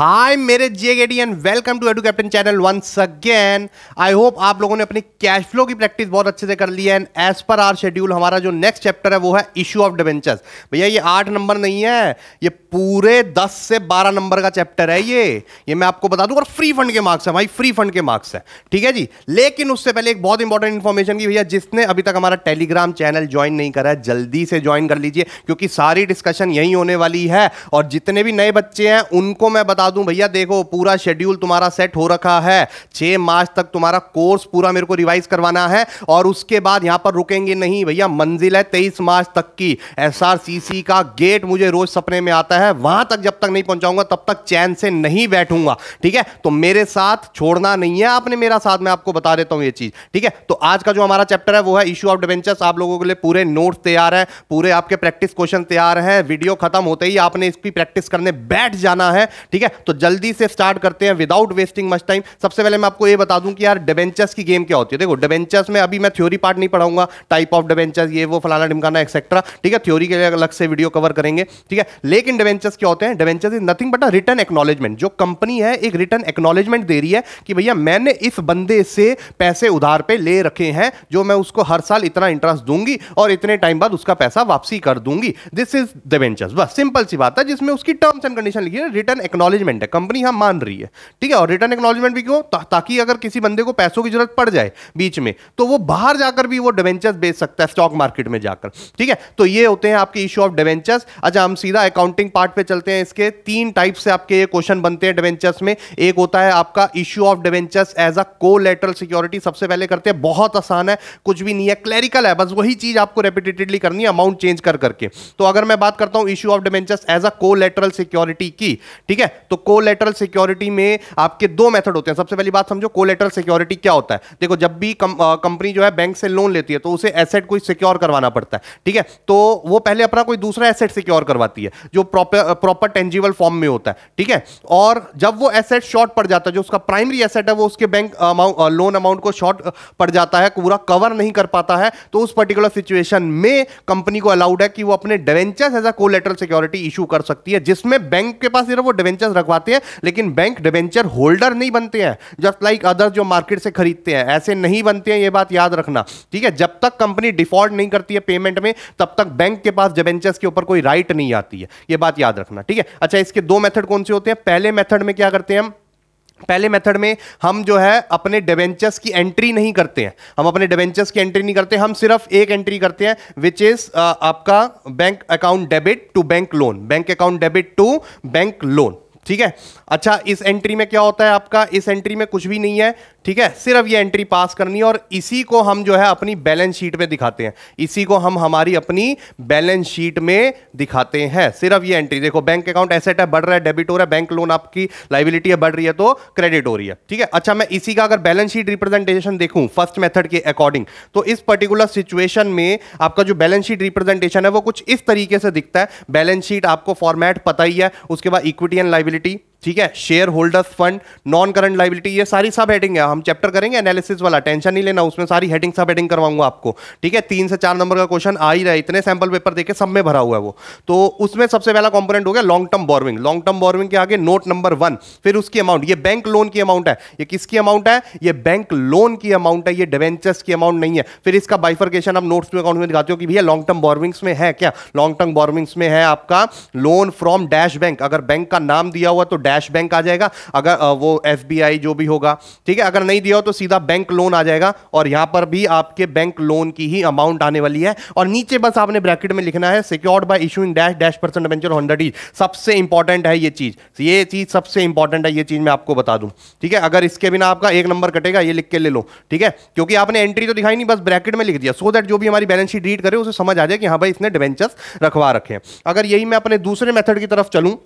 हाय मेरे जे welcome to Edu Captain channel once again I hope आप लोगों ने अपनी कैश फ्लो की प्रैक्टिस बहुत अच्छे से कर ली है and as per our schedule हमारा जो नेक्स्ट चैप्टर है वो है इशू ऑफ डिवेंचर्स भैया ये आठ नंबर नहीं है ये पूरे दस से बारह नंबर का चैप्टर है ये ये मैं आपको बता दूं और फ्री फंड के मार्क्स है भाई फ्री फंड के मार्क्स है ठीक है जी लेकिन उससे पहले एक बहुत इंपॉर्टेंट इन्फॉर्मेशन की भैया जिसने अभी तक हमारा टेलीग्राम चैनल ज्वाइन नहीं करा है जल्दी से ज्वाइन कर लीजिए क्योंकि सारी डिस्कशन यहीं होने वाली है और जितने भी नए बच्चे हैं उनको मैं बता बता दूं भैया देखो पूरा शेड्यूल तुम्हारा सेट हो रखा है छह मार्च तक तुम्हारा कोर्स पूरा मेरे को रिवाइज करवाना है और उसके बाद यहां पर रुकेंगे नहीं भैया मंजिल है तेईस मार्च तक की एसआरसीसी का गेट मुझे रोज सपने में आता है वहां तक जब तक नहीं पहुंचाऊंगा तब तक चैन से नहीं बैठूंगा ठीक है तो मेरे साथ छोड़ना नहीं है आपने मेरा साथ मैं आपको बता देता हूं यह चीज ठीक है तो आज का जो हमारा चैप्टर है वो है इशू ऑफ डिवेंचर्स आप लोगों के लिए पूरे नोट तैयार है पूरे आपके प्रैक्टिस क्वेश्चन तैयार है वीडियो खत्म होते ही आपने इसकी प्रैक्टिस करने बैठ जाना है ठीक है तो जल्दी से स्टार्ट करते हैं विदाउट वेस्टिंग मच टाइम सबसे पहले मैं आपको ये बता दूं कि यार डिवेंचर्स की गेम क्या होती है देखो डिवेंचर्स में अभी मैं थ्योरी पार्ट नहीं पढ़ाऊंगा टाइप ऑफ डिवेंचर्स ये वो फलाना ढिमकाना एक्सेट्रा ठीक है थ्योरी के लिए अलग से वीडियो कवर करेंगे ठीक है लेकिन डिवेंचर्स क्या होते हैं debentures is nothing but a return acknowledgement जो कंपनी है एक रिटर्न एक्नोलेजमेंट दे रही है कि भैया मैंने इस बंदे से पैसे उधार पर ले रखे हैं जो मैं उसको हर साल इतना इंटरेस्ट दूंगी और इतने टाइम बाद उसका पैसा वापसी कर दूंगी दिस इज डिवेंचर्स बस सिंपल सी बात है जिसमें उसकी टर्म्स एंड कंडीशन लिखी है रिटर्न एक्नोलेज एक्नॉलेजमेंट है कंपनी हाँ मान रही है ठीक है और रिटर्न एक्नॉलेजमेंट भी क्यों ताकि अगर किसी बंदे को पैसों की जरूरत पड़ जाए बीच में तो वो बाहर जाकर भी वो डिवेंचर्स बेच सकता है स्टॉक मार्केट में जाकर ठीक है तो ये होते हैं आपके इशू ऑफ डिवेंचर्स अच्छा हम सीधा अकाउंटिंग पार्ट पर चलते हैं इसके तीन टाइप से आपके ये क्वेश्चन बनते हैं डिवेंचर्स में एक होता है आपका issue of debentures as a को सिक्योरिटी सबसे पहले करते हैं बहुत आसान है कुछ भी नहीं है क्लैरिकल है बस वही चीज आपको रेपिटेटिवली करनी है अमाउंट चेंज कर करके तो अगर मैं बात करता हूं issue of debentures as a को सिक्योरिटी की ठीक है तो कोलेटरल सिक्योरिटी में आपके दो मेथड होते हैं सबसे पहली बात समझो कोलेटरल सिक्योरिटी क्या होता है देखो जब भी कंपनी जो है बैंक से लोन लेती है तो उसे एसेट कोई सिक्योर करवाना पड़ता है ठीक है तो वो पहले अपना कोई दूसरा एसेट सिक्योर करवाती है जो प्रॉपर टेंजिबल फॉर्म में होता है ठीक है और जब वो एसेट शॉर्ट पड़ जाता है जो उसका प्राइमरी एसेट है वो उसके बैंक लोन अमाउंट को शॉर्ट पड़ जाता है पूरा कवर नहीं कर पाता है तो उस पर्टिकुलर सिचुएशन में कंपनी को अलाउड है कि वो अपने debentures as a collateral security issue कर सकती है जिसमें बैंक के पास सिर्फ वो डिवेंचर्स रखवाते हैं लेकिन बैंक डिवेंचर होल्डर नहीं बनते हैं जस्ट लाइक अदर्स जो मार्केट से खरीदते हैं ऐसे नहीं बनते हैं ये बात याद रखना ठीक है जब तक कंपनी डिफॉल्ट नहीं करती है पेमेंट में तब तक बैंक के पास डिवेंचर्स के ऊपर कोई राइट नहीं आती है ये बात याद रखना ठीक है अच्छा इसके दो मेथड कौन से होते हैं पहले मेथड में क्या करते हैं हम पहले मेथड में हम जो है अपने डिवेंचर्स की एंट्री नहीं करते हैं हम अपने डिवेंचर्स की एंट्री नहीं करते हम सिर्फ एक एंट्री करते हैं विच इज uh, आपका bank account debit to bank loan bank account debit to bank loan ठीक है अच्छा इस एंट्री में क्या होता है आपका इस एंट्री में कुछ भी नहीं है ठीक है सिर्फ ये एंट्री पास करनी है और इसी को हम जो है अपनी बैलेंस शीट में दिखाते हैं इसी को हम हमारी अपनी बैलेंस शीट में दिखाते हैं सिर्फ ये एंट्री देखो बैंक अकाउंट एसेट है बढ़ रहा है डेबिट हो रहा है बैंक लोन आपकी लाइबिलिटी है बढ़ रही है तो क्रेडिट हो रही है ठीक है अच्छा मैं इसी का अगर बैलेंस शीट रिप्रेजेंटेशन देखूं फर्स्ट मेथड के अकॉर्डिंग तो इस पर्टिकुलर सिचुएशन में आपका जो बैलेंस शीट रिप्रेजेंटेशन है वो कुछ इस तरीके से दिखता है बैलेंस शीट आपको फॉर्मेट पता ही है उसके बाद इक्विटी एंड लाइबिलिटी ठीक है share holders fund non current liability ये सारी सब हेडिंग है हम चैप्टर करेंगे एनालिसिस वाला टेंशन नहीं लेना उसमें सारी हेडिंग सब हेडिंग करवाऊंगा आपको ठीक है तीन से चार नंबर का क्वेश्चन आ ही रहा है इतने सैंपल पेपर देखे सब में भरा हुआ है वो तो उसमें सबसे पहला कॉम्पोनेंट हो गया long term borrowing long term borrowing के आगे नोट नंबर वन फिर उसकी अमाउंट ये बैंक लोन की अमाउंट है ये किसकी अमाउंट है ये बैंक लोन की अमाउंट है ये डिवेंचर्स की अमाउंट नहीं है फिर इसका बाइफर्केशन आप नोट्स में अकाउंट में दिखाते हो कि भैया लॉन्ग टर्म बॉर्विंग्स में है क्या लॉन्ग टर्म बॉर्विंग्स में है आपका लोन फ्रॉम डैश बैंक अगर बैंक का नाम दिया हुआ तो डैश बैंक आ जाएगा अगर वो एफ जो भी होगा ठीक है अगर नहीं दिया हो तो सीधा बैंक लोन आ जाएगा और यहां पर भी आपके बैंक लोन की ही अमाउंट आने वाली है और नीचे बस आपने ब्रैकेट में लिखना है secured by issuing dash dash percent venture hundred is सबसे इंपॉर्टेंट है ये चीज ये चीज सबसे इंपॉर्टेंट है ये चीज मैं आपको बता दूं ठीक है अगर इसके बिना आपका एक नंबर कटेगा ये लिख के ले लो ठीक है क्योंकि आपने एंट्री तो दिखाई नहीं बस ब्रैकेट में लिख दिया सो so दैट जो भी हमारी बैलेंस शीट रीड करे उसे समझ आ जाए कि हाँ भाई इसने डिवेंचर रखवा रखे अगर यही मैं अपने दूसरे मेथड की तरफ चलूँ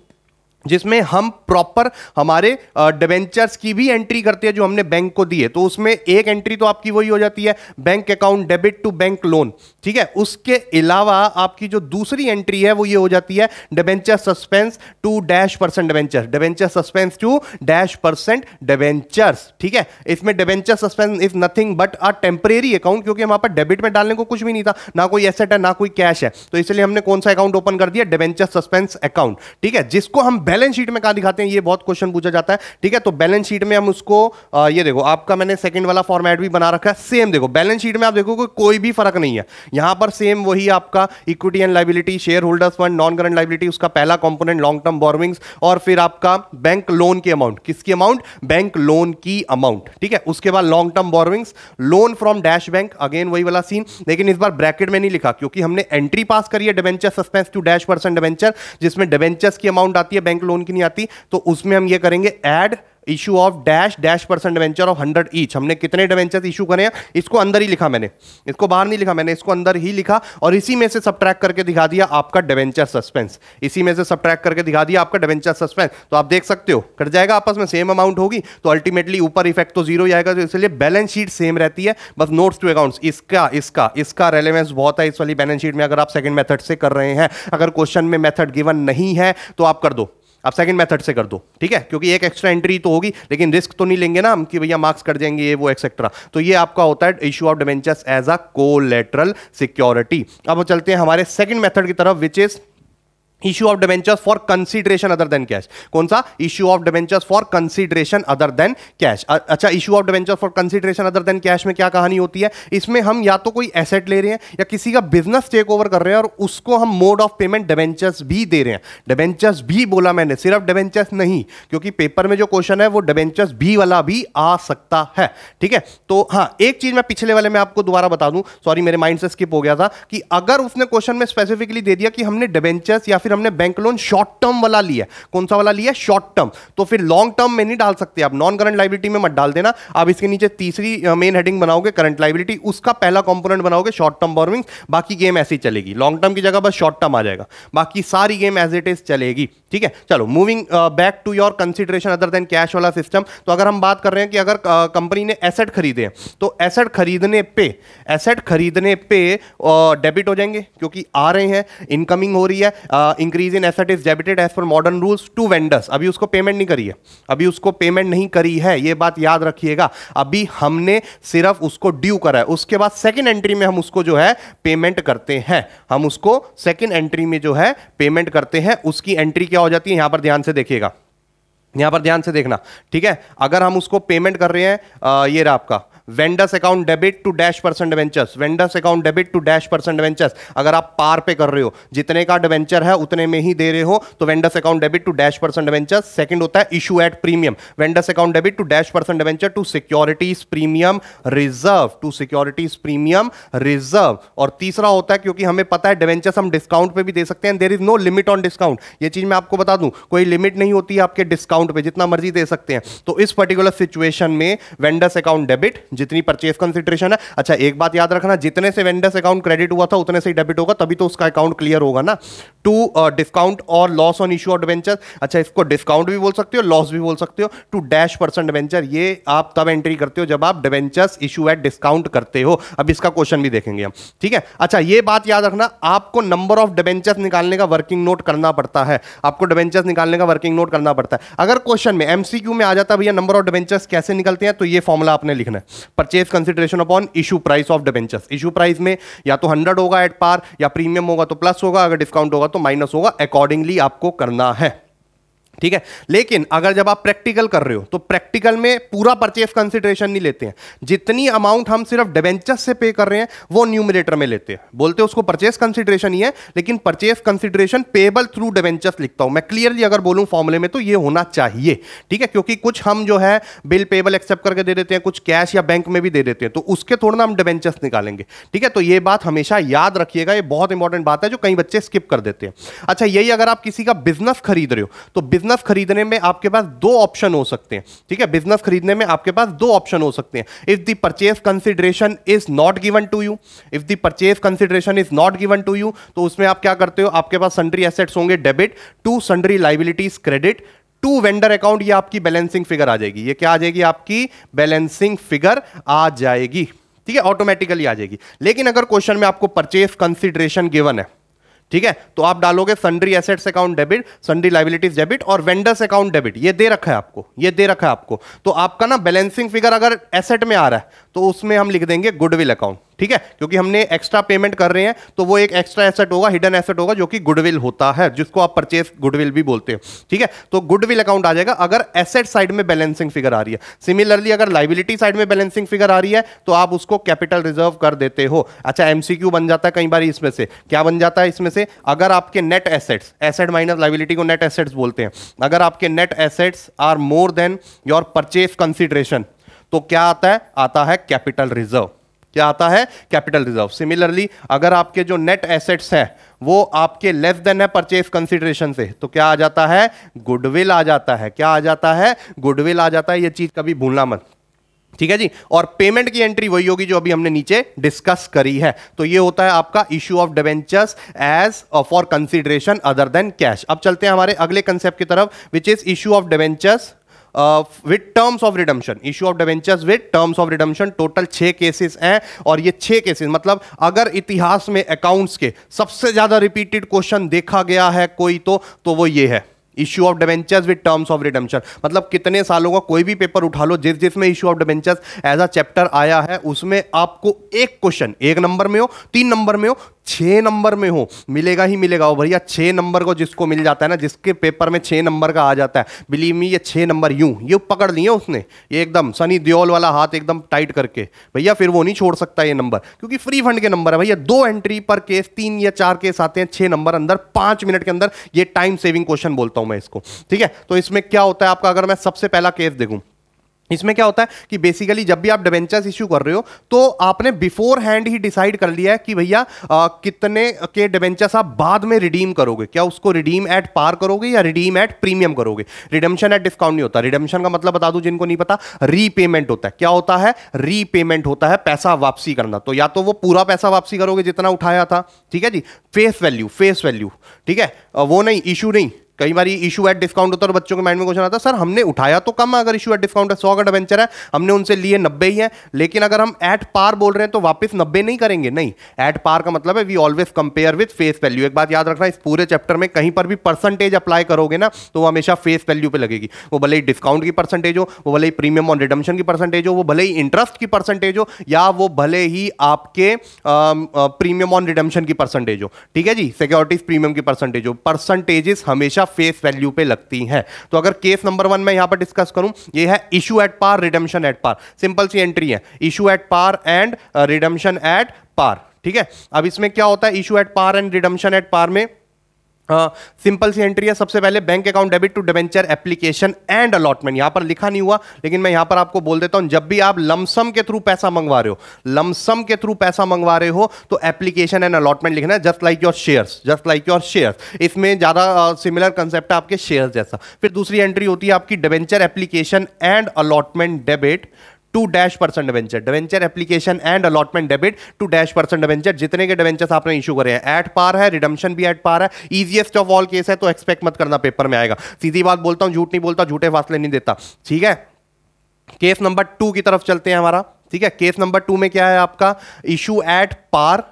जिसमें हम प्रॉपर हमारे डिवेंचर्स की भी एंट्री करते हैं जो हमने बैंक को दिए तो उसमें एक एंट्री तो आपकी वही हो जाती है bank account debit to bank loan ठीक है उसके अलावा आपकी जो दूसरी एंट्री है वो ये हो जाती है debenture suspense to dash percent debenture debenture suspense to dash percent debentures ठीक है इसमें debenture suspense is nothing but a temporary account क्योंकि वहां पर डेबिट में डालने को कुछ भी नहीं था ना कोई एसेट है ना कोई कैश है तो इसलिए हमने कौन सा अकाउंट ओपन कर दिया डिवेंचर सस्पेंस अकाउंट ठीक है जिसको हम बैंक बैलेंस शीट में कहा दिखाते हैं ये बहुत क्वेश्चन पूछा जाता है ठीक है तो बैलेंस शीट में हम उसको आ, ये देखो आपका मैंने सेकंड वाला फॉर्मेट भी बना रखा है सेम देखो बैलेंस शीट में आप देखोगे कोई भी फर्क नहीं है यहां पर सेम वही आपका equity and liability share holders fund non current liability उसका पहला कॉम्पोनेंट लॉन्ग टर्म बॉर्विंग्स और फिर आपका बैंक लोन की अमाउंट किसकी अमाउंट बैंक लोन की अमाउंट ठीक है उसके बाद long term borrowings loan from dash bank again वही वाला सीन लेकिन इस बार ब्रैकेट में नहीं लिखा क्योंकि हमने एंट्री पास करी है debenture suspense to dash percent debenture जिसमें डिवेंचर्स की अमाउंट आती है बैंक लोन की नहीं आती तो उसमें हम ये करेंगे add issue of dash dash percent debenture of hundred each हमने कितने डिवेंचर इशू करें हैं इसको अंदर ही लिखा मैंने इसको बाहर नहीं लिखा मैंने इसको अंदर ही लिखा और इसी में से सब करके दिखा दिया आपका डिवेंचर सस्पेंस इसी में से सब करके दिखा दिया आपका डिवेंचर सस्पेंस तो आप देख सकते हो कट जाएगा आपस में सेम अमाउंट होगी तो अल्टीमेटली ऊपर इफेक्ट तो जीरो ही आएगा तो इसलिए बैलेंस शीट सेम रहती है बस नोट्स टू अकाउंट्स इसका इसका इसका रेलिवेंस बहुत है इस वाली बैलेंस शीट में अगर आप सेकंड मेथड से कर रहे हैं अगर क्वेश्चन में मेथड गिवन नहीं है तो आप कर दो आप सेकंड मेथड से कर दो ठीक है क्योंकि एक एक्स्ट्रा एंट्री तो होगी लेकिन रिस्क तो नहीं लेंगे ना हम कि भैया मार्क्स कर जाएंगे ये वो एक्सेट्रा तो ये आपका होता है issue of debentures as a collateral security अब चलते हैं हमारे सेकंड मेथड की तरफ which is issue of debentures for consideration other than cash कौन सा issue of debentures for consideration other than cash अच्छा issue of debentures for consideration other than cash में क्या कहानी होती है इसमें हम या तो कोई एसेट ले रहे हैं या किसी का बिजनेस टेक ओवर कर रहे हैं और उसको हम मोड ऑफ पेमेंट डिवेंचर्स भी दे रहे हैं डिवेंचर्स भी बोला मैंने सिर्फ डिवेंचर्स नहीं क्योंकि पेपर में जो क्वेश्चन है वो डिवेंचर्स भी वाला भी आ सकता है ठीक है तो हाँ एक चीज मैं पिछले वाले में आपको दोबारा बता दूं सॉरी मेरे माइंड से स्किप हो गया था कि अगर उसने क्वेश्चन में स्पेसिफिकली दे दिया कि हमने डिवेंचर्स या फिर हमने बैंक लोन शॉर्ट टर्म वाला लिया कौन सा वाला लिया शॉर्ट टर्म तो फिर लॉन्ग टर्म में नहीं डाल सकते आप नॉन करंट लाइबिलिटी में मत डाल देना आप इसके नीचे तीसरी मेन हेडिंग बनाओगे करंट लाइबिलिटी उसका पहला कॉम्पोनेंट बनाओगे शॉर्ट टर्म बॉर्विंग बाकी गेम ऐसी चलेगी लॉन्ग टर्म की जगह बस शॉर्ट टर्म आ जाएगा बाकी सारी गेम एज इट इज चलेगी ठीक है चलो moving back to your consideration other than cash वाला सिस्टम तो अगर हम बात कर रहे हैं कि अगर कंपनी ने एसेट खरीदे तो एसेट खरीदने पे एसेट खरीदने पे डेबिट हो जाएंगे क्योंकि आ रहे हैं इनकमिंग हो रही है increase in asset is debited as per modern rules to vendors अभी उसको पेमेंट नहीं करी है अभी उसको पेमेंट नहीं करी है ये बात याद रखिएगा अभी हमने सिर्फ उसको ड्यू करा है उसके बाद सेकेंड एंट्री में हम उसको जो है पेमेंट करते हैं हम उसको सेकेंड एंट्री में जो है पेमेंट करते हैं उसकी एंट्री क्या हो जाती है यहां पर ध्यान से देखिएगा यहां पर ध्यान से देखना ठीक है अगर हम उसको पेमेंट कर रहे हैं आ, ये रहा आपका vendors account debit to dash percent debentures vendors account debit to dash percent debentures अगर आप पार पे कर रहे हो जितने का डिवेंचर है उतने में ही दे रहे हो तो vendors account debit to dash percent debentures second होता है issue at premium vendors account debit to dash percent debenture to securities premium reserve to securities premium reserve और तीसरा होता है क्योंकि हमें पता है डिवेंचर्स हम डिस्काउंट पे भी दे सकते हैं there is no limit on discount ये चीज मैं आपको बता दूं कोई लिमिट नहीं होती है आपके डिस्काउंट पे जितना मर्जी दे सकते हैं तो इस पर्टिकुलर सिचुएशन में वेंडस अकाउंट डेबिट जितनी परचेज कंसिडरेशन है अच्छा एक बात याद रखना जितने से वेंडर्स अकाउंट क्रेडिट हुआ था उतने से ही डेबिट होगा तभी तो उसका अकाउंट क्लियर होगा ना टू डिस्काउंट और loss on issue of debenture अच्छा इसको डिस्काउंट भी बोल सकते हो लॉस भी बोल सकते हो टू डैश परसेंट डिवेंचर ये आप तब एंट्री करते हो जब आप डिवेंचर्स इशू एट डिस्काउंट करते हो अब इसका क्वेश्चन भी देखेंगे हम ठीक है अच्छा ये बात याद रखना आपको नंबर ऑफ डिवेंचर्स निकालने का वर्किंग नोट करना पड़ता है आपको डिवेंचर्स निकालने का वर्किंग नोट करना पड़ता है अगर क्वेश्चन में एमसीक्यू में आ जाता है भैया नंबर ऑफ डिवेंचर्स कैसे निकलते हैं तो ये फॉर्मुला आपने लिखना है purchase consideration upon issue price of debentures issue price में या तो हंड्रेड होगा एट पार या प्रीमियम होगा तो प्लस होगा अगर डिस्काउंट होगा तो माइनस होगा अकॉर्डिंगली आपको करना है ठीक है लेकिन अगर जब आप प्रैक्टिकल कर रहे हो तो प्रैक्टिकल में पूरा परचेस कंसिडरेशन नहीं लेते हैं जितनी अमाउंट हम सिर्फ डिवेंचर से पे कर रहे हैं वो न्यूमिनेटर में लेते हैं बोलते हैं उसको परचेस कंसिडरेशन ही है लेकिन purchase consideration payable through debenture लिखता हूं मैं क्लियरली अगर बोलूं फॉर्मुले में तो ये होना चाहिए ठीक है क्योंकि कुछ हम जो है बिल पेबल एक्सेप्ट करके दे देते हैं कुछ कैश या बैंक में भी दे देते हैं तो उसके थोड़ा ना हम डिवेंचर्स निकालेंगे ठीक है तो ये बात हमेशा याद रखिएगा ये बहुत इंपॉर्टेंट बात है जो कई बच्चे स्किप कर देते हैं अच्छा यही अगर आप किसी का बिजनेस खरीद रहे हो तो बिजनेस बिजनेस खरीदने में आपके पास दो ऑप्शन हो सकते हैं ठीक है बिजनेस खरीदने में आपके पास दो ऑप्शन हो सकते हैं if the purchase consideration is not given to you if the purchase consideration is not given to you तो उसमें आप क्या करते हो आपके पास सन्ड्री एसेट्स होंगे debit to sundry liabilities credit to vendor account ये आपकी बैलेंसिंग फिगर आ जाएगी ये क्या आ जाएगी आपकी बैलेंसिंग फिगर आ जाएगी ठीक है ऑटोमेटिकली आ जाएगी लेकिन अगर क्वेश्चन में आपको परचेज कंसिडरेशन गिवन है ठीक है तो आप डालोगे sundry assets account debit sundry liabilities debit और वेंडर्स अकाउंट डेबिट ये दे रखा है आपको ये दे रखा है आपको तो आपका ना बैलेंसिंग फिगर अगर एसेट में आ रहा है तो उसमें हम लिख देंगे गुडविल अकाउंट ठीक है क्योंकि हमने एक्स्ट्रा पेमेंट कर रहे हैं तो वो एक एक्स्ट्रा एसेट होगा हिडन एसेट होगा जो कि गुडविल होता है जिसको आप परचेस गुडविल भी बोलते हो ठीक है तो गुडविल अकाउंट आ जाएगा अगर एसेट साइड में बैलेंसिंग फिगर आ रही है सिमिलरली अगर लाइबिलिटी साइड में बैलेंसिंग फिगर आ रही है तो आप उसको कैपिटल रिजर्व कर देते हो अच्छा एमसीक्यू बन जाता है कई बार इसमें से क्या बन जाता है इसमें से अगर आपके net assets asset minus liability को नेट एसेट्स बोलते हैं अगर आपके net assets are more than your purchase consideration तो क्या आता है आता है कैपिटल रिजर्व क्या आता है कैपिटल रिजर्व सिमिलरली अगर आपके जो नेट एसेट्स हैं वो आपके लेस देन है परचेज कंसिडरेशन से तो क्या आ जाता है गुडविल आ जाता है क्या आ जाता है गुडविल आ जाता है ये चीज कभी भूलना मत ठीक है जी और पेमेंट की एंट्री वही होगी जो अभी हमने नीचे डिस्कस करी है तो ये होता है आपका issue of debentures as for consideration other than cash अब चलते हैं हमारे अगले कंसेप्ट की तरफ which is issue of debentures with terms of redemption issue of debentures with terms of redemption total छः केसेस हैं और ये छः केसेस मतलब अगर इतिहास में अकाउंट्स के सबसे ज़्यादा रिपीटेड क्वेश्चन देखा गया है कोई तो, तो वो ये है issue of debentures with terms of redemption मतलब कितने सालों का कोई भी पेपर उठा लो जिस जिसमें issue of debentures as a chapter आया है उसमें आपको एक क्वेश्चन एक नंबर में हो तीन नंबर में हो छः नंबर में हो मिलेगा ही मिलेगा वो भैया छः नंबर को जिसको मिल जाता है ना जिसके पेपर में छः नंबर का आ जाता है बिलीव मी ये छः नंबर यू ये पकड़ लिए उसने ये एकदम सनी दियोल वाला हाथ एकदम टाइट करके भैया फिर वो नहीं छोड़ सकता ये नंबर क्योंकि फ्री फंड के नंबर है भैया दो एंट्री पर केस तीन या चार केस आते हैं छः नंबर अंदर पाँच मिनट के अंदर ये टाइम सेविंग क्वेश्चन बोलता हूँ मैं इसको ठीक है तो इसमें क्या होता है आपका अगर मैं सबसे पहला केस देखूँ इसमें क्या होता है कि बेसिकली जब भी आप डिवेंचर्स इशू कर रहे हो तो आपने बिफोर हैंड ही डिसाइड कर लिया है कि भैया कितने के डिवेंचर्स आप बाद में रिडीम करोगे क्या उसको रिडीम एट पार करोगे या रिडीम एट प्रीमियम करोगे रिडम्शन एट डिस्काउंट नहीं होता रिडम्शन का मतलब बता दू जिनको नहीं पता रीपेमेंट होता है क्या होता है रीपेमेंट होता है पैसा वापसी करना तो या तो वो पूरा पैसा वापसी करोगे जितना उठाया था ठीक है जी फेस वैल्यू फेस वैल्यू ठीक है वो नहीं इशू नहीं कई बार इशू एट डिस्काउंट होता है और बच्चों के माइंड में क्वेश्चन आता है सर हमने उठाया तो कम अगर इशू एट डिस्काउंट है सौ का डवेंचर है हमने उनसे लिए नब्बे ही है लेकिन अगर हम एट पार बोल रहे हैं तो वापस नब्बे नहीं करेंगे नहीं एट पार का मतलब है we always compare with face value एक बात याद रखना इस पूरे चैप्टर में कहीं पर भी परसेंटेज अप्लाई करोगे ना तो वो हमेशा फेस वैल्यू पर लगेगी वो भले ही डिस्काउंट की परसेंटेज हो वो भले ही प्रीमियम ऑन रिडम्शन की परसेंटेज हो वो भले ही इंटरेस्ट की परसेंटेज हो या वो भले ही आपके प्रीमियम ऑन रिडम्शन की परसेंटेज हो ठीक है जी सिक्योरिटीज प्रीमियम की परसेंटेज हो परसेंटेजेस हमेशा हमेशा फेस वैल्यू पे लगती हैं तो अगर केस नंबर वन में यहां पर डिस्कस करूं ये है issue at par redemption at par simple सी एंट्री है issue at par and redemption at par ठीक है अब इसमें क्या होता है issue at par and redemption at par में सिंपल हाँ, सी एंट्री है सबसे पहले bank account debit to debenture application and allotment यहां पर लिखा नहीं हुआ लेकिन मैं यहां पर आपको बोल देता हूं जब भी आप लमसम के थ्रू पैसा मंगवा रहे हो लमसम के थ्रू पैसा मंगवा रहे हो तो एप्लीकेशन एंड अलॉटमेंट लिखना है just like your shares just like your shares इसमें ज़्यादा सिमिलर कंसेप्ट है आपके शेयर जैसा फिर दूसरी एंट्री होती है आपकी debenture application and allotment debit to dash percent debenture debenture application and allotment debit to dash percent debenture जितने के डिवेंचर आपने इशू करे हैं एट पार है रिडम्शन भी एट पार है ईजिएस्ट ऑफ ऑल केस है तो एक्सपेक्ट मत करना पेपर में आएगा सीधी बात बोलता हूं झूठ नहीं बोलता झूठे फासले नहीं देता ठीक है केस नंबर टू की तरफ चलते हैं हमारा ठीक है केस नंबर टू में क्या है आपका इशू एट पार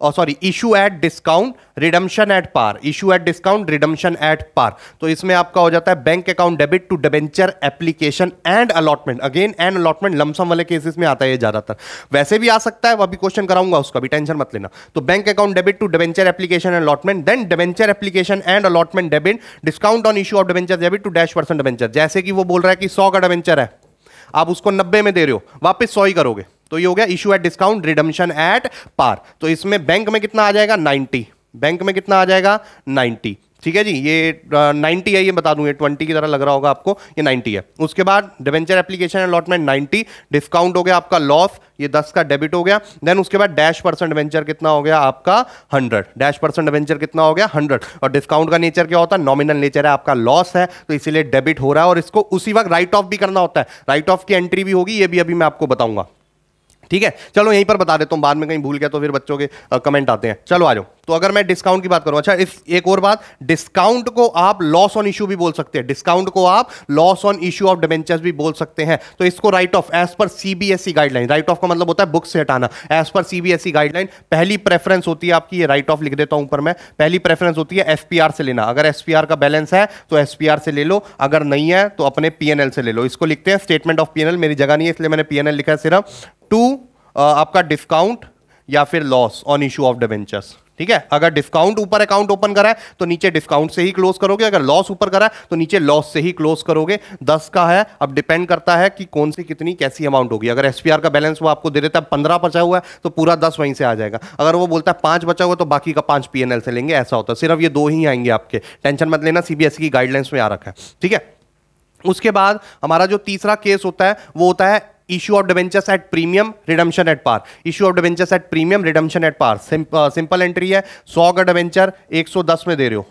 और sorry issue at discount redemption at par issue at discount redemption at par तो इसमें आपका हो जाता है bank account debit to debenture application and allotment again and allotment lump sum वाले केसेस में आता है ज्यादातर वैसे भी आ सकता है अभी क्वेश्चन कराऊंगा उसका भी टेंशन मत लेना तो bank account debit to debenture application and allotment then debenture application and allotment debit discount on issue of debenture debit to dash percent debenture जैसे कि वो बोल रहा है कि सौ का डिबेंचर है आप उसको नब्बे में दे रहे हो वापस सौ ही करोगे तो ये हो गया issue at discount redemption at par तो इसमें बैंक में कितना आ जाएगा 90 बैंक में कितना आ जाएगा 90 ठीक है जी ये नाइन्टी है ये बता दूं ये ट्वेंटी की तरह लग रहा होगा आपको ये नाइन्टी है उसके बाद debenture application allotment ninety discount हो गया आपका लॉस ये दस का डेबिट हो गया देन उसके बाद डैश परसेंट वेंचर कितना हो गया आपका हंड्रेड डैश परसेंट वेंचर कितना हो गया हंड्रेड और डिस्काउंट का नेचर क्या होता है नॉमिनल नेचर है आपका लॉस है तो इसीलिए डेबिट हो रहा है और इसको उसी वक्त राइट ऑफ भी करना होता है राइट ऑफ की एंट्री भी होगी ये भी अभी मैं आपको बताऊंगा ठीक है चलो यहीं पर बता देता हूँ बाद में कहीं भूल गया तो फिर बच्चों के कमेंट आते हैं चलो आ जाओ तो अगर मैं डिस्काउंट की बात करूं अच्छा इस एक और बात डिस्काउंट को आप लॉस ऑन इशू भी बोल सकते हैं डिस्काउंट को आप loss on issue of debentures भी बोल सकते हैं तो इसको right of as per C guideline right of का मतलब होता है बुक से हटाना एज पर सी गाइडलाइन पहली प्रेफरेंस होती है आपकी ये राइट ऑफ लिख देता हूं ऊपर मैं पहली प्रेफरेंस होती है एसपीआर से लेना अगर एसपीआर का बैलेंस है तो एसपीआर से ले लो अगर नहीं है तो अपने पीएनएल से ले लो इसको लिखते हैं स्टेटमेंट ऑफ पीएनएल मेरी जगह नहीं है इसलिए मैंने पीएनएल लिखा है सिर्फ टू आपका डिस्काउंट या फिर loss on issue of debentures ठीक है अगर डिस्काउंट ऊपर अकाउंट ओपन करा है तो नीचे डिस्काउंट से ही क्लोज करोगे अगर लॉस ऊपर करा है तो नीचे लॉस से ही क्लोज करोगे दस का है अब डिपेंड करता है कि कौन सी कितनी कैसी अमाउंट होगी अगर एस का बैलेंस वो आपको दे देता है पंद्रह बचा हुआ है तो पूरा दस वहीं से आ जाएगा अगर वो बोलता है पांच बचा हुआ तो बाकी का पांच पी से लेंगे ऐसा होता है सिर्फ ये दो ही आएंगे आपके टेंशन मत लेना सीबीएसई e की गाइडलाइंस में आ रखा है ठीक है उसके बाद हमारा जो तीसरा केस होता है वो होता है issue of debentures at premium redemption at par issue of debentures at premium redemption at par simple entry है सौ का डिवेंचर एक सौ दस में दे रहे हो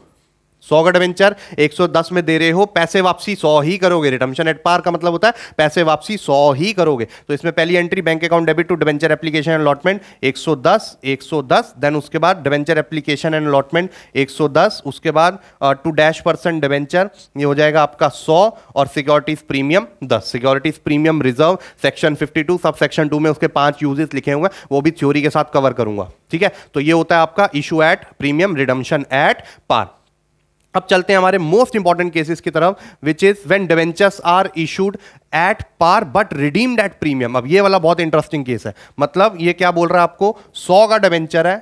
सौ का डिवेंचर एक सौ दस में दे रहे हो पैसे वापसी सौ ही करोगे रिटम्शन एट पार का मतलब होता है पैसे वापसी सौ ही करोगे तो इसमें पहली entry bank account debit to debenture application allotment एक एक सौ दस सौ दस देन उसके बाद डिवेंचर एप्लीकेशन एंड अलॉटमेंट एक सौ दस उसके बाद टू डैश परसेंट डिवेंचर ये हो जाएगा आपका सौ और सिक्योरिटीज प्रीमियम दस securities premium reserve section fifty two sub section two में उसके पांच यूजेस लिखे हुए वो भी थ्योरी के साथ कवर करूंगा ठीक है तो ये होता है आपका issue at premium redemption at par अब चलते हैं हमारे मोस्ट इंपॉर्टेंट केसेस की तरफ which is when debentures are issued at par but redeemed at premium अब ये वाला बहुत इंटरेस्टिंग केस है मतलब ये क्या बोल रहा है आपको सौ का डिवेंचर है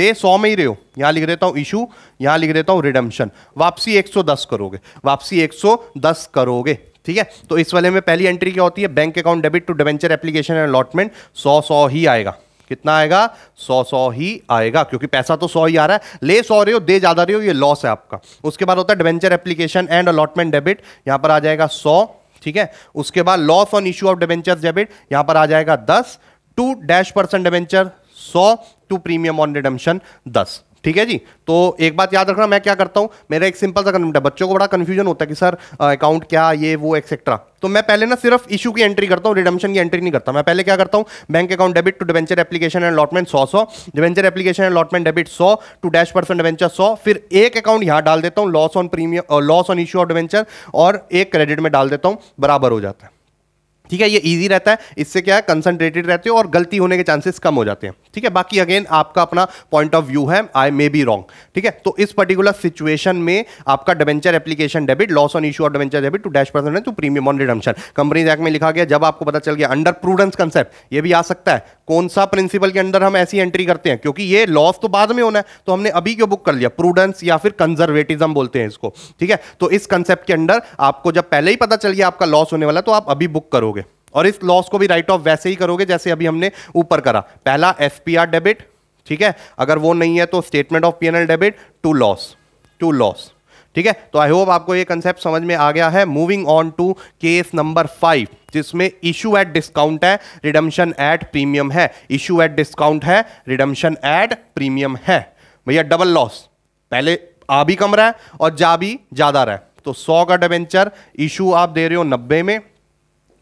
दे सौ में ही रहे हो यहां लिख देता हूं इशू यहां लिख देता हूं रिडम्शन वापसी 110 करोगे वापसी 110 करोगे ठीक है तो इस वाले में पहली एंट्री क्या होती है bank account debit to debenture application and allotment सौ सौ ही आएगा कितना आएगा सौ सौ ही आएगा क्योंकि पैसा तो सौ ही आ रहा है ले सौ रहे हो दे ज्यादा रहे हो ये लॉस है आपका उसके बाद होता है debenture application and allotment debit यहां पर आ जाएगा सौ ठीक है उसके बाद loss on issue of debenture debit यहां पर आ जाएगा दस टू डैश परसेंट डिवेंचर सौ टू प्रीमियम ऑन रिडम्शन दस ठीक है जी तो एक बात याद रखना मैं क्या करता हूँ मेरा एक सिंपल सा कन्वेंट है बच्चों को बड़ा कन्फ्यूजन होता है कि सर अकाउंट क्या ये वो एक्सेट्रा तो मैं पहले ना सिर्फ इशू की एंट्री करता हूँ रिडम्शन की एंट्री नहीं करता मैं पहले क्या करता हूँ bank account debit to debenture application and allotment सौ सौ debenture application and allotment debit सौ टू डैश परसेंट डिवेंचर सौ फिर एक अकाउंट यहाँ डाल देता हूँ loss on premium loss on issue of debenture और एक क्रेडिट में डाल देता हूँ बराबर हो जाता है ठीक है ये इजी रहता है इससे क्या है कंसंट्रेटेड रहते हो और गलती होने के चांसेस कम हो जाते हैं ठीक है बाकी अगेन आपका अपना पॉइंट ऑफ व्यू है आई मे बी रॉन्ग ठीक है तो इस पर्टिकुलर सिचुएशन में आपका debenture application debit loss on issue और debenture debit to dash percent to premium on redemption company act में लिखा गया जब आपको पता चल गया अंडर प्रूडेंस कंसेप्ट ये भी आ सकता है कौन सा प्रिंसिपल के अंदर हम ऐसी एंट्री करते हैं क्योंकि ये लॉस तो बाद में होना है तो हमने अभी क्यों बुक कर लिया प्रूडेंस या फिर कंजर्वेटिज्म बोलते हैं इसको ठीक है तो इस कंसेप्ट के अंदर आपको जब पहले ही पता चल गया आपका लॉस होने वाला तो आप अभी बुक करोगे और इस लॉस को भी राइट ऑफ वैसे ही करोगे जैसे अभी हमने ऊपर करा पहला एफ डेबिट ठीक है अगर वो नहीं है तो statement of PNL debit to loss to loss ठीक है तो आई होप आपको ये कंसेप्ट समझ में आ गया है moving on to case number five जिसमें इशू एट डिस्काउंट है रिडम्शन एट प्रीमियम है इशू एट डिस्काउंट है रिडम्शन एट प्रीमियम है भैया डबल लॉस पहले आ भी कम रहा है और जा भी ज़्यादा रहा है तो सौ का डिवेंचर इशू आप दे रहे हो नब्बे में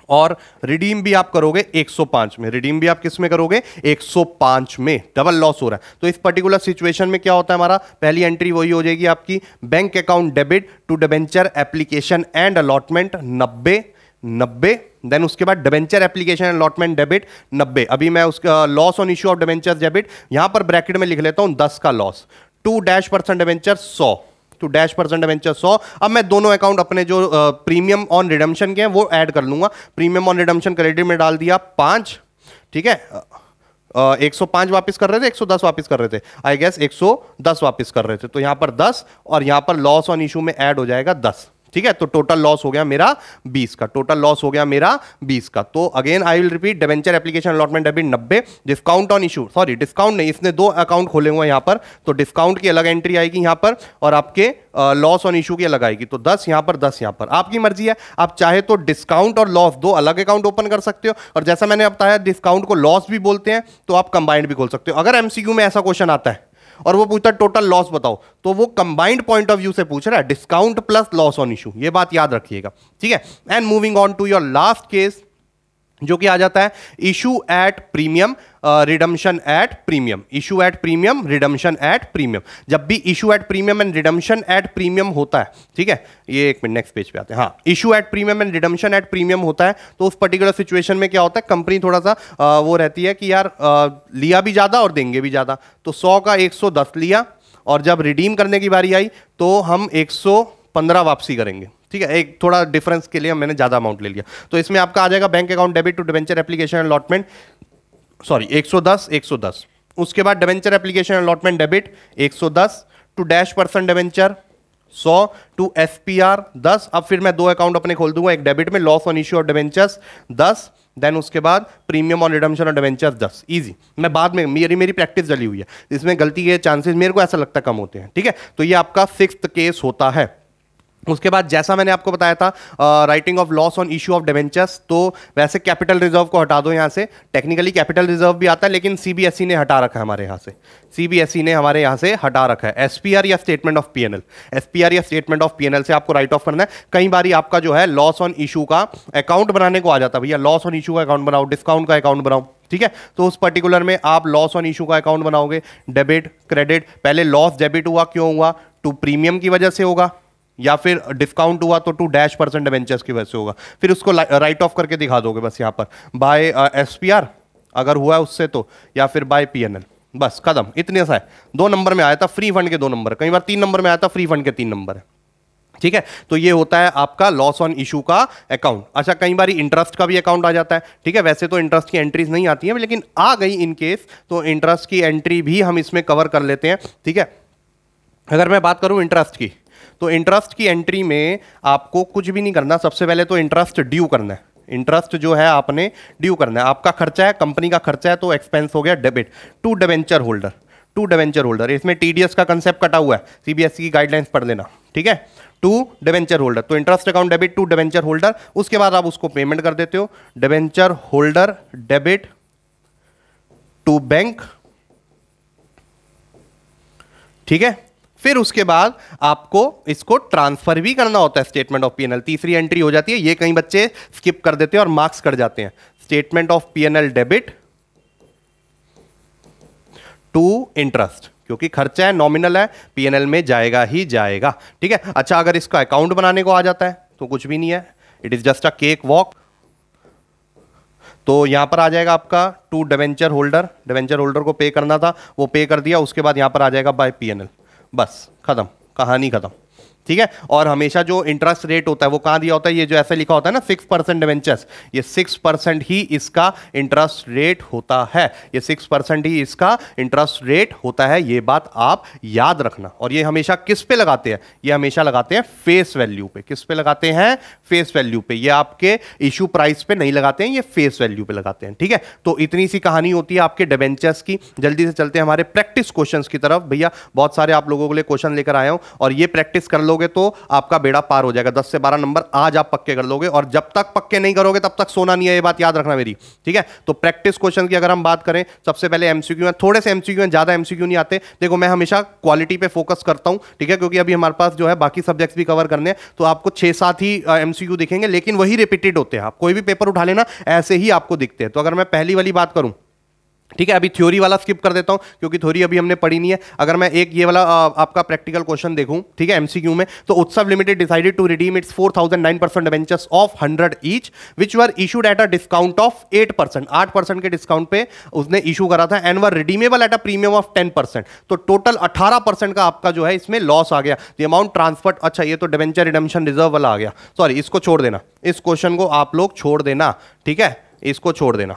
और रिडीम भी आप करोगे 105 में रिडीम भी आप किस में करोगे 105 में डबल लॉस हो रहा है तो इस पर्टिकुलर सिचुएशन में क्या होता है हमारा पहली एंट्री वही हो जाएगी आपकी bank account debit to debenture application and allotment नब्बे नब्बे देन उसके बाद डिबेंचर एप्लीकेशन अलॉटमेंट डेबिट नब्बे अभी मैं उसका loss on issue of debenture debit यहां पर ब्रैकेट में लिख लेता हूं दस का loss to dash percent debenture सौ तो डैश परसेंट एडवेंचर सौ अब मैं दोनों अकाउंट अपने जो प्रीमियम ऑन रिडम्शन के हैं वो ऐड कर लूंगा प्रीमियम ऑन रिडम्शन क्रेडिट में डाल दिया पाँच ठीक है एक सौ पांच वापिस कर रहे थे एक सौ दस वापिस कर रहे थे आई गेस एक सौ दस वापिस कर रहे थे तो यहां पर दस और यहां पर लॉस ऑन इशू में ऐड हो जाएगा दस ठीक है तो टोटल लॉस हो गया मेरा 20 का टोटल लॉस हो गया मेरा 20 का तो again I will repeat debenture application allotment debit नब्बे discount on issue sorry discount नहीं इसने दो अकाउंट खोले हुए हैं पर तो डिस्काउंट की अलग एंट्री आएगी यहां पर और आपके लॉस ऑन इशू की अलग आएगी तो दस यहां पर दस यहां पर आपकी मर्जी है आप चाहे तो डिस्काउंट और लॉस दो अलग अकाउंट ओपन कर सकते हो और जैसा मैंने बताया डिस्काउंट को लॉस भी बोलते हैं तो आप कंबाइंड भी खोल सकते हो अगर एमसीक्यू में ऐसा क्वेश्चन आता है और वो पूछता है टोटल लॉस बताओ तो वो कंबाइंड पॉइंट ऑफ व्यू से पूछ रहा है discount plus loss on issue ये बात याद रखिएगा ठीक है and moving on to your last case जो कि आ जाता है issue at premium redemption at premium issue at premium redemption at premium जब भी issue at premium and redemption at premium होता है ठीक है ये एक मिनट नेक्स्ट पेज पे आते हैं हाँ issue at premium and redemption at premium होता है तो उस पर्टिकुलर सिचुएशन में क्या होता है कंपनी थोड़ा सा आ, uh, वो रहती है कि यार आ, uh, लिया भी ज़्यादा और देंगे भी ज़्यादा तो सौ का एक लिया और जब रिडीम करने की बारी आई तो हम एक वापसी करेंगे ठीक है एक थोड़ा डिफरेंस के लिए मैंने ज़्यादा अमाउंट ले लिया तो इसमें आपका आ जाएगा bank account debit to debenture application allotment sorry 110 110 उसके बाद debenture application allotment debit 110 to dash percent debenture 100 to S P R दस अब फिर मैं दो अकाउंट अपने खोल दूंगा एक डेबिट में loss on issue of debentures दस देन उसके बाद प्रीमियम ऑन रिडम्शन और डिवेंचर्स दस इजी मैं बाद में मेरी मेरी प्रैक्टिस जली हुई है इसमें गलती के चांसेस मेरे को ऐसा लगता कम होते हैं ठीक है तो ये आपका सिक्स केस होता है उसके बाद जैसा मैंने आपको बताया था writing off loss on issue of debentures तो वैसे कैपिटल रिजर्व को हटा दो यहाँ से टेक्निकली कैपिटल रिजर्व भी आता है लेकिन सीबीएसई e ने हटा रखा है हमारे यहाँ से सीबीएसई e ने हमारे यहाँ से हटा रखा है एसपीआर या स्टेटमेंट ऑफ पीएनएल एसपीआर या स्टेटमेंट ऑफ पीएनएल से आपको राइट ऑफ करना है कई बार आपका जो है लॉस ऑन इशू का अकाउंट बनाने को आ जाता है भैया लॉस ऑन इशू का अकाउंट बनाओ डिस्काउंट का अकाउंट बनाओ ठीक है तो उस पर्टिकुलर में आप लॉस ऑन इशू का अकाउंट बनाओगे डेबिट क्रेडिट पहले लॉस डेबिट हुआ क्यों हुआ टू प्रीमियम की वजह से होगा या फिर डिस्काउंट हुआ तो टू डैश परसेंट डिवेंचर्स की वजह से होगा फिर उसको राइट ऑफ करके दिखा दोगे बस यहाँ पर बाय एस uh, अगर हुआ है उससे तो या फिर बाय पी बस कदम इतने सा है दो नंबर में आया था फ्री फंड के दो नंबर कई बार तीन नंबर में आया था फ्री फंड के तीन नंबर है ठीक है तो ये होता है आपका लॉस ऑन इशू का अकाउंट अच्छा कई बार इंटरेस्ट का भी अकाउंट आ जाता है ठीक है वैसे तो इंटरेस्ट की एंट्रीज नहीं आती हैं लेकिन आ गई इन केस तो इंटरेस्ट की एंट्री भी हम इसमें कवर कर लेते हैं ठीक है अगर मैं बात करूं इंटरेस्ट की तो इंटरेस्ट की एंट्री में आपको कुछ भी नहीं करना सबसे पहले तो इंटरेस्ट ड्यू करना है इंटरेस्ट जो है आपने ड्यू करना है आपका खर्चा है कंपनी का खर्चा है तो एक्सपेंस हो गया debit to debenture holder to debenture holder इसमें टीडीएस का कंसेप्ट कटा हुआ है सीबीएसई e की गाइडलाइंस पढ़ लेना ठीक है टू डिवेंचर होल्डर तो interest account debit to debenture holder उसके बाद आप उसको पेमेंट कर देते हो debenture holder debit to bank ठीक है फिर उसके बाद आपको इसको ट्रांसफर भी करना होता है स्टेटमेंट ऑफ पीएनएल तीसरी एंट्री हो जाती है ये कई बच्चे स्किप कर देते हैं और मार्क्स कर जाते हैं statement of PNL debit to interest क्योंकि खर्चा है नॉमिनल है पीएनएल में जाएगा ही जाएगा ठीक है अच्छा अगर इसका अकाउंट बनाने को आ जाता है तो कुछ भी नहीं है it is just a cakewalk तो यहां पर आ जाएगा आपका to debenture holder debenture holder को पे करना था वो पे कर दिया उसके बाद यहां पर आ जाएगा बाय पीएनएल बस ख़त्म कहानी ख़त्म ठीक है और हमेशा जो इंटरेस्ट रेट होता है वो कहाँ दिया होता है ये जो ऐसे लिखा होता है ना सिक्स परसेंट डिवेंचर्स ये सिक्स परसेंट ही इसका इंटरेस्ट रेट होता है ये सिक्स परसेंट ही इसका इंटरेस्ट रेट होता है ये बात आप याद रखना और ये हमेशा किस पे लगाते हैं ये हमेशा लगाते हैं फेस वैल्यू पे किस पे लगाते हैं फेस वैल्यू पे ये आपके इशू प्राइस पे नहीं लगाते हैं ये फेस वैल्यू पे लगाते हैं ठीक है तो इतनी सी कहानी होती है आपके डिवेंचर्स की जल्दी से चलते हैं हमारे प्रैक्टिस क्वेश्चन की तरफ भैया बहुत सारे आप लोगों के लिए क्वेश्चन लेकर आया हूं और ये प्रैक्टिस कर लोग करोगे तो आपका बेड़ा पार हो जाएगा दस से बारह नंबर आज आप पक्के कर लोगे और जब तक पक्के नहीं करोगे तब तक सोना नहीं है ये बात याद रखना मेरी ठीक है तो प्रैक्टिस क्वेश्चन की अगर हम बात करें सबसे पहले एमसीक्यू है थोड़े से एमसीक्यू है ज्यादा एमसीक्यू नहीं आते देखो मैं हमेशा क्वालिटी पे फोकस करता हूं ठीक है क्योंकि अभी हमारे पास जो है बाकी सब्जेक्ट भी कवर करने हैं तो आपको छह सात ही एमसीक्यू दिखेंगे लेकिन वही रिपीटेड होते हैं आप कोई भी पेपर उठा लेना ऐसे ही आपको दिखते हैं तो अगर मैं पहली वाली बात करूं ठीक है अभी थ्योरी वाला स्किप कर देता हूँ क्योंकि थ्योरी अभी हमने पढ़ी नहीं है अगर मैं एक ये वाला आ, आपका प्रैक्टिकल क्वेश्चन देखूं ठीक है एमसीक्यू में तो Utsav limited decided to redeem its 4009 percent debentures of 100 each which were issued at a discount of 8 percent आठ परसेंट के डिस्काउंट पे उसने इशू करा था and were redeemable at a premium of ten percent तो टोटल अठारह परसेंट का आपका जो है इसमें लॉस आ गया द अमाउंट ट्रांसफर्ट अच्छा ये तो डिवेंचर रिडम्शन रिजर्व वाला आ गया सॉरी इसको छोड़ देना इस क्वेश्चन को आप लोग छोड़ देना ठीक है इसको छोड़ देना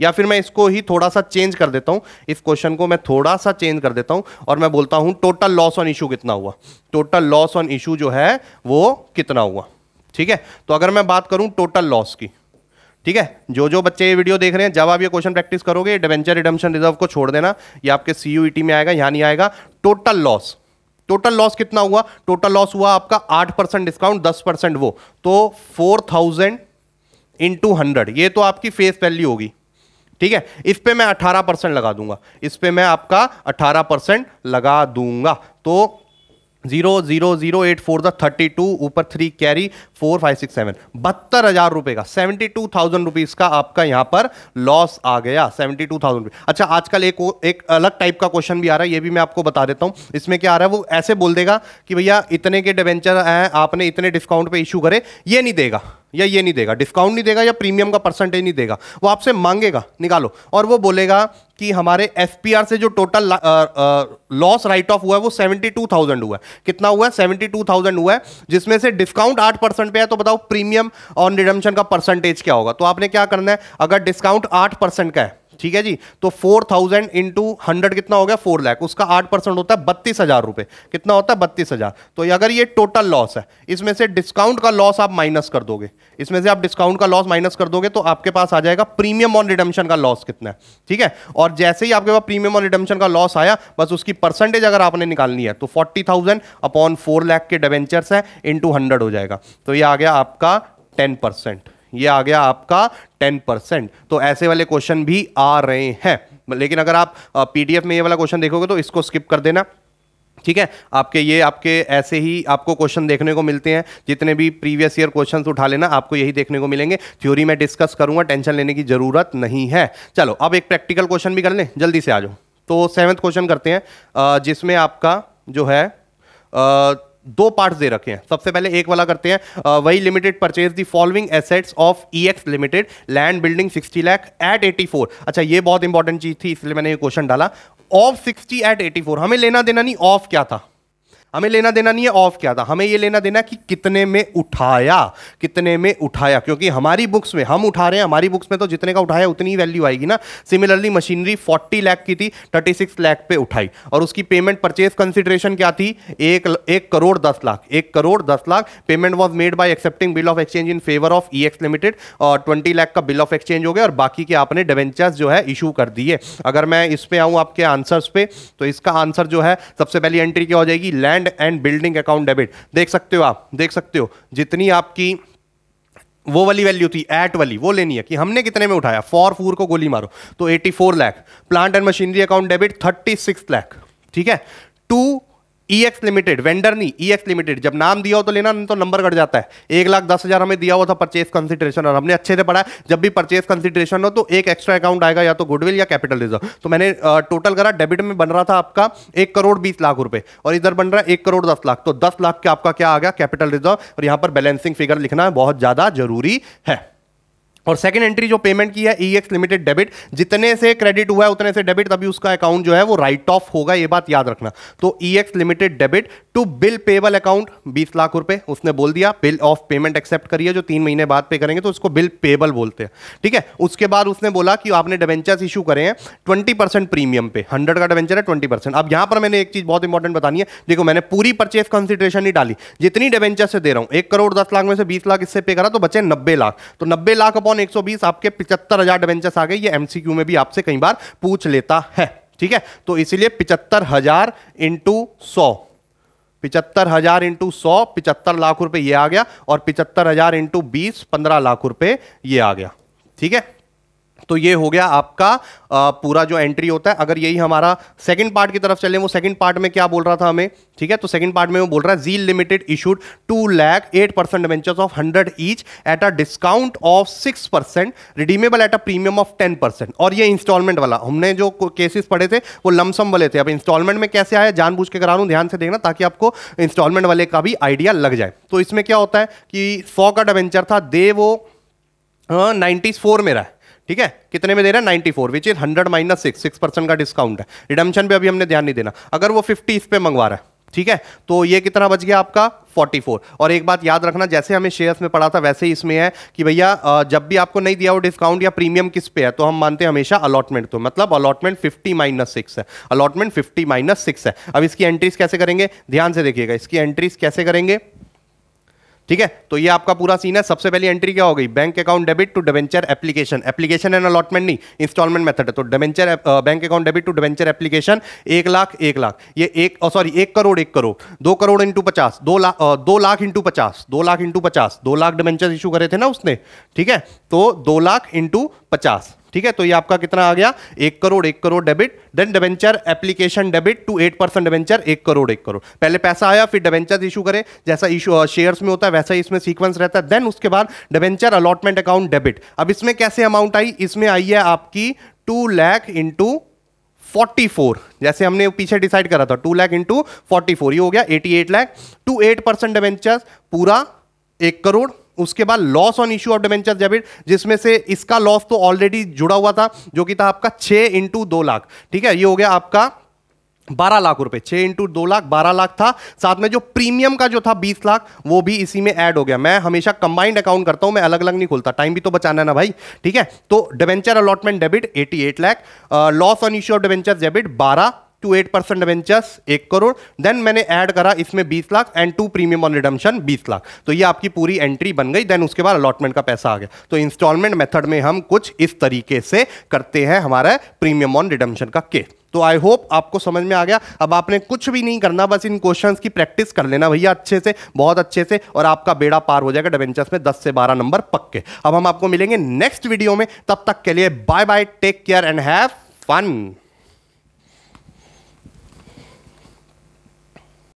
या फिर मैं इसको ही थोड़ा सा चेंज कर देता हूँ इस क्वेश्चन को मैं थोड़ा सा चेंज कर देता हूँ और मैं बोलता हूँ टोटल लॉस ऑन इशू कितना हुआ टोटल लॉस ऑन इशू जो है वो कितना हुआ ठीक है तो अगर मैं बात करूँ टोटल लॉस की ठीक है जो जो बच्चे ये वीडियो देख रहे हैं जब आप ये क्वेश्चन प्रैक्टिस करोगे डिवेंचर रिडम्शन रिजर्व को छोड़ देना ये आपके सी e में आएगा यहाँ नहीं आएगा टोटल लॉस टोटल लॉस कितना हुआ टोटल लॉस हुआ आपका आठ परसेंट डिस्काउंट दस परसेंट वो तो फोर थाउजेंड इंटू हंड्रेड ये तो आपकी फेस वैल्यू होगी ठीक है इस पे मैं 18 परसेंट लगा दूंगा इस पे मैं आपका 18 परसेंट लगा दूंगा तो zero zero zero eight four the thirty two ऊपर three carry four five six seven बहत्तर हज़ार रुपए का सेवेंटी टू थाउजेंड रुपीज़ का आपका यहाँ पर लॉस आ गया सेवेंटी टू थाउजेंड रुपीज़ अच्छा आजकल एक एक अलग टाइप का क्वेश्चन भी आ रहा है ये भी मैं आपको बता देता हूँ इसमें क्या आ रहा है वो ऐसे बोल देगा कि भैया इतने के डिवेंचर हैं आपने इतने डिस्काउंट पर इशू करे ये नहीं देगा या ये नहीं देगा डिस्काउंट नहीं देगा या प्रीमियम का परसेंटेज नहीं देगा वो आपसे मांगेगा निकालो और वो बोलेगा कि हमारे एफ से जो टोटल लॉस राइट ऑफ हुआ है वो सेवेंटी टू थाउजेंड हुआ है कितना हुआ है सेवेंटी टू थाउजेंड हुआ है जिसमें से डिस्काउंट आठ परसेंट पे है तो बताओ प्रीमियम और रिडम्शन का परसेंटेज क्या होगा तो आपने क्या करना है अगर डिस्काउंट आठ परसेंट का है ठीक है जी तो फोर थाउजेंड इंटू हंड्रेड कितना हो गया फोर लाख उसका आठ परसेंट होता है बत्तीस हजार रुपये कितना होता है बत्तीस हजार तो अगर ये टोटल लॉस है इसमें से डिस्काउंट का लॉस आप माइनस कर दोगे इसमें से आप डिस्काउंट का लॉस माइनस कर दोगे तो आपके पास आ जाएगा प्रीमियम ऑन रिडम्शन का लॉस कितना है ठीक है और जैसे ही आपके पास प्रीमियम ऑन रिडम्शन का लॉस आया बस उसकी परसेंटेज अगर आपने निकालनी है तो forty thousand upon four lakh के डेवेंचर्स है इंटू हंड्रेड हो जाएगा तो ये आ गया आपका टेन परसेंट ये आ गया आपका टेन परसेंट तो ऐसे वाले क्वेश्चन भी आ रहे हैं लेकिन अगर आप पीडीएफ में ये वाला क्वेश्चन देखोगे तो इसको स्किप कर देना ठीक है आपके ये आपके ऐसे ही आपको क्वेश्चन देखने को मिलते हैं जितने भी प्रीवियस ईयर क्वेश्चन उठा लेना आपको यही देखने को मिलेंगे थ्योरी में डिस्कस करूंगा टेंशन लेने की जरूरत नहीं है चलो अब एक प्रैक्टिकल क्वेश्चन भी कर लें जल्दी से आ जाओ तो सेवन्थ क्वेश्चन करते हैं जिसमें आपका जो है दो पार्ट दे रखे हैं सबसे पहले एक वाला करते हैं वही limited purchase the following assets of E X limited land building 60 lakh at 84 अच्छा ये बहुत इंपॉर्टेंट चीज थी इसलिए मैंने ये क्वेश्चन डाला ऑफ 60 एट 84 हमें लेना देना नहीं ऑफ क्या था हमें लेना देना नहीं है ऑफ क्या था हमें ये लेना देना कि कितने में उठाया कितने में उठाया क्योंकि हमारी बुक्स में हम उठा रहे हैं हमारी बुक्स में तो जितने का उठाया उतनी ही वैल्यू आएगी ना सिमिलरली मशीनरी 40 लाख की थी 36 लाख पे उठाई और उसकी पेमेंट परचेज कंसिडरेशन क्या थी एक, एक करोड़ दस लाख एक करोड़ दस lakh payment was made by accepting bill of exchange in favour of E X limited और ट्वेंटी लाख का बिल ऑफ एक्सचेंज हो गया और बाकी के आपने डिवेंचर्स जो है इशू कर दिए अगर मैं इस पर आऊँ आपके आंसर्स पे तो इसका आंसर जो है सबसे पहली एंट्री क्या हो जाएगी land demand and building account debit देख सकते हो आप देख सकते हो जितनी आपकी वो वाली वैल्यू थी एट वाली वो लेनी है कि हमने कितने में उठाया फॉर फूर को गोली मारो तो 84 lakh plant and machinery account debit 36 lakh ठीक है to E X limited vendor नहीं ई एक्स लिमिटेड जब नाम दिया हो तो लेना नहीं तो नंबर कट जाता है एक लाख दस हज़ार हमें दिया हुआ था परचेज कंसिडरेशन और हमने अच्छे से पढ़ा है जब भी परचेज कंसिडरेशन हो तो एक एक्स्ट्रा अकाउंट आएगा या तो गुडविल या कैपिटल रिजर्व तो मैंने टोटल करा डेबिट में बन रहा था आपका एक करोड़ बीस लाख रुपए और इधर बन रहा है एक करोड़ दस लाख तो दस लाख के आपका क्या आ गया कैपिटल रिजर्व और यहाँ पर बैलेंसिंग फिगर लिखना बहुत ज़्यादा जरूरी है और सेकंड एंट्री जो पेमेंट की है ई एक्स लिमिटेड डेबिट जितने से क्रेडिट हुआ है उतने से डेबिट तभी उसका अकाउंट जो है वो राइट ऑफ होगा ये बात याद रखना तो E X limited debit to bill payable account 20 lakh रुपए उसने बोल दिया बिल ऑफ पेमेंट एक्सेप्ट करिए जो तीन महीने बाद पे करेंगे तो उसको बिल पेबल बोलते हैं ठीक है उसके बाद उसने बोला कि आपने डेवेंचर्स इशू करे हैं ट्वेंटी प्रीमियम पे हंड्रेड का डेवेंचर है ट्वेंटी अब यहां पर मैंने एक चीज बहुत इंपॉर्टेंट बतानी है देखो मैंने पूरी परचेस कंसिडरेशन नहीं डाली जितनी डेवेंचर से दे रहा हूं एक करोड़ दस लाख में से बीस लाख इससे पे करा तो बचे नब्बे लाख तो नब्बे लाख अपॉन अपॉन 120 आपके पिछहत्तर हजार डिवेंचर्स आ गए ये एमसीक्यू में भी आपसे कई बार पूछ लेता है ठीक है तो इसीलिए पिछहत्तर हजार इंटू सौ पिचहत्तर हजार इंटू सौ पिचहत्तर लाख रुपए ये आ गया और पिचहत्तर हजार इंटू बीस पंद्रह लाख रुपए ये आ गया ठीक है तो ये हो गया आपका आ, पूरा जो एंट्री होता है अगर यही हमारा सेकंड पार्ट की तरफ चले वो सेकंड पार्ट में क्या बोल रहा था हमें ठीक है तो सेकंड पार्ट में वो बोल रहा है G limited issued two lakh eight percent ventures of hundred each at a discount of six percent redeemable at a premium of ten percent और ये इंस्टॉलमेंट वाला हमने जो केसेस पढ़े थे वो लमसम वाले थे अब इंस्टॉलमेंट में कैसे आया जानबूझ के करा रहा हूँ ध्यान से देखना ताकि आपको इंस्टॉलमेंट वाले का भी आइडिया लग जाए तो इसमें क्या होता है कि सौ का डवेंचर था दे वो नाइन्टी फोर में रहा है ठीक है कितने में दे रहा है ninety four which is hundred minus six six percent का डिस्काउंट है रिडम्शन पे अभी हमने ध्यान नहीं देना अगर वो फिफ्टी इस पे मंगवा रहा है ठीक है तो ये कितना बच गया आपका 44 और एक बात याद रखना जैसे हमें शेयर्स में पढ़ा था वैसे ही इसमें है कि भैया जब भी आपको नहीं दिया हो डिस्काउंट या प्रीमियम किस पे है तो हम मानते हैं हमेशा अलॉटमेंट तो मतलब अलॉटमेंट 50 माइनस सिक्स है अलॉटमेंट 50 माइनस सिक्स है अब इसकी एंट्रीज कैसे करेंगे ध्यान से देखिएगा इसकी एंट्रीज कैसे करेंगे ठीक है तो ये आपका पूरा सीन है सबसे पहली एंट्री क्या हो गई bank account debit to debenture application application and allotment नहीं इंस्टॉलमेंट मेथड है तो debenture bank account debit to debenture application एक लाख एक लाख ये एक सॉरी एक करोड़ एक करोड़ दो करोड़ इंटू पचास दो लाख दो लाख इंटू पचास दो लाख इंटू पचास दो लाख डिवेंचर इशू करे थे ना उसने ठीक है तो दो लाख इंटू पचास ठीक है तो ये आपका कितना आ गया एक करोड़ एक crore debit then debenture application debit to eight percent debenture एक करोड़ एक करोड़ पहले पैसा आया फिर डेवेंचर इशू करें जैसा इशू शेयर्स में होता है वैसा ही इसमें सीक्वेंस रहता है देन उसके बाद डिवेंचर अलॉटमेंट अकाउंट डेबिट अब इसमें कैसे अमाउंट आई इसमें आई है आपकी टू लैख इंटू 44 जैसे हमने पीछे डिसाइड करा था टू लैख इंटू फोर्टी ये हो गया 88 eight lakh to eight percent debenture पूरा एक करोड़ उसके बाद loss on issue of debenture debit जिसमें से इसका लॉस तो ऑलरेडी जुड़ा हुआ था जो कि था आपका छः इंटू दो लाख ठीक है ये हो गया आपका बारह लाख रुपए छः इंटू दो लाख बारह लाख था साथ में जो प्रीमियम का जो था बीस लाख वो भी इसी में ऐड हो गया मैं हमेशा कंबाइंड अकाउंट करता हूं मैं अलग अलग नहीं खोलता टाइम भी तो बचाना है ना भाई ठीक है तो debenture allotment debit eighty eight lakh loss on issue of debenture debit बारह टू एट परसेंट वेंचर्स एक करोड़ देन मैंने ऐड करा इसमें बीस lakh and to premium on redemption बीस लाख तो ये आपकी पूरी एंट्री बन गई देन उसके बाद अलॉटमेंट का पैसा आ गया तो इंस्टॉलमेंट मेथड में हम कुछ इस तरीके से करते हैं हमारा प्रीमियम ऑन रिडम्शन का केस तो आई होप आपको समझ में आ गया अब आपने कुछ भी नहीं करना बस इन क्वेश्चंस की प्रैक्टिस कर लेना भैया अच्छे से बहुत अच्छे से और आपका बेड़ा पार हो जाएगा डेवेंचर्स में 10 से 12 नंबर पक्के अब हम आपको मिलेंगे नेक्स्ट वीडियो में तब तक के लिए bye bye take care and have fun